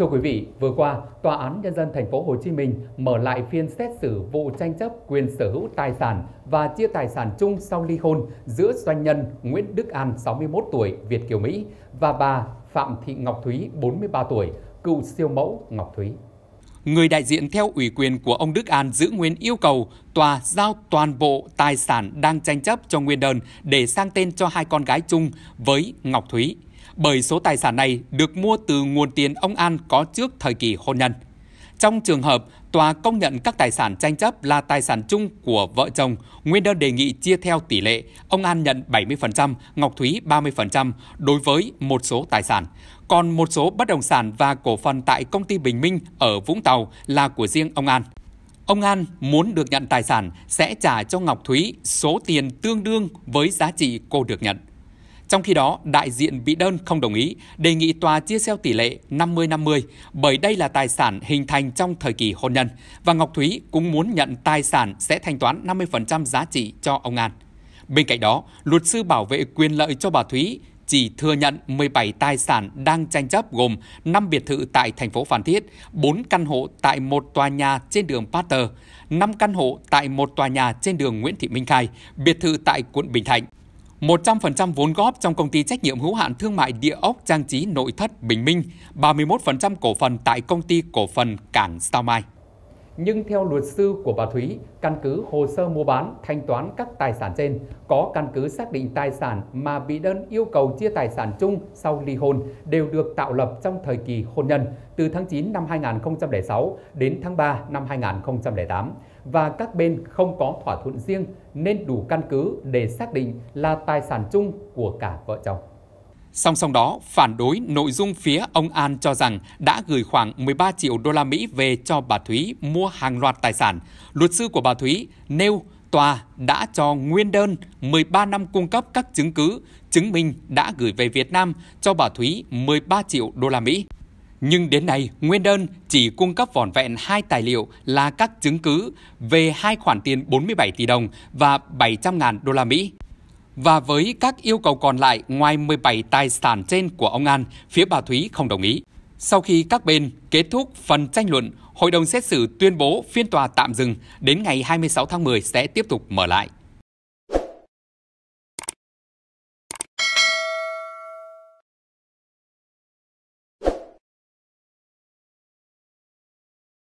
Thưa quý vị, vừa qua, Tòa án Nhân dân thành phố Hồ Chí Minh mở lại phiên xét xử vụ tranh chấp quyền sở hữu tài sản và chia tài sản chung sau ly hôn giữa doanh nhân Nguyễn Đức An 61 tuổi Việt kiều Mỹ và bà Phạm Thị Ngọc Thúy 43 tuổi, cựu siêu mẫu Ngọc Thúy. Người đại diện theo ủy quyền của ông Đức An giữ nguyên yêu cầu tòa giao toàn bộ tài sản đang tranh chấp cho nguyên đơn để sang tên cho hai con gái chung với Ngọc Thúy bởi số tài sản này được mua từ nguồn tiền ông An có trước thời kỳ hôn nhân. Trong trường hợp tòa công nhận các tài sản tranh chấp là tài sản chung của vợ chồng, nguyên đơn đề nghị chia theo tỷ lệ, ông An nhận 70%, Ngọc Thúy 30% đối với một số tài sản. Còn một số bất động sản và cổ phần tại công ty Bình Minh ở Vũng Tàu là của riêng ông An. Ông An muốn được nhận tài sản sẽ trả cho Ngọc Thúy số tiền tương đương với giá trị cô được nhận. Trong khi đó, đại diện bị đơn không đồng ý, đề nghị tòa chia xeo tỷ lệ 50-50 bởi đây là tài sản hình thành trong thời kỳ hôn nhân và Ngọc Thúy cũng muốn nhận tài sản sẽ thanh toán 50% giá trị cho ông An. Bên cạnh đó, luật sư bảo vệ quyền lợi cho bà Thúy chỉ thừa nhận 17 tài sản đang tranh chấp gồm 5 biệt thự tại thành phố Phan Thiết, 4 căn hộ tại một tòa nhà trên đường Pasteur, 5 căn hộ tại một tòa nhà trên đường Nguyễn Thị Minh Khai, biệt thự tại quận Bình Thạnh. 100% vốn góp trong công ty trách nhiệm hữu hạn thương mại địa ốc trang trí nội thất Bình Minh, 31% cổ phần tại công ty cổ phần Cảng Sao Mai nhưng theo luật sư của bà Thúy, căn cứ hồ sơ mua bán, thanh toán các tài sản trên có căn cứ xác định tài sản mà bị đơn yêu cầu chia tài sản chung sau ly hôn đều được tạo lập trong thời kỳ hôn nhân từ tháng 9 năm 2006 đến tháng 3 năm 2008 và các bên không có thỏa thuận riêng nên đủ căn cứ để xác định là tài sản chung của cả vợ chồng. Song song đó, phản đối nội dung phía ông An cho rằng đã gửi khoảng 13 triệu đô la Mỹ về cho bà Thúy mua hàng loạt tài sản. Luật sư của bà Thúy nêu tòa đã cho nguyên đơn 13 năm cung cấp các chứng cứ chứng minh đã gửi về Việt Nam cho bà Thúy 13 triệu đô la Mỹ. Nhưng đến nay, nguyên đơn chỉ cung cấp vỏn vẹn hai tài liệu là các chứng cứ về hai khoản tiền 47 tỷ đồng và 700.000 đô la Mỹ. Và với các yêu cầu còn lại ngoài 17 tài sản trên của ông An, phía bà Thúy không đồng ý. Sau khi các bên kết thúc phần tranh luận, hội đồng xét xử tuyên bố phiên tòa tạm dừng đến ngày 26 tháng 10 sẽ tiếp tục mở lại.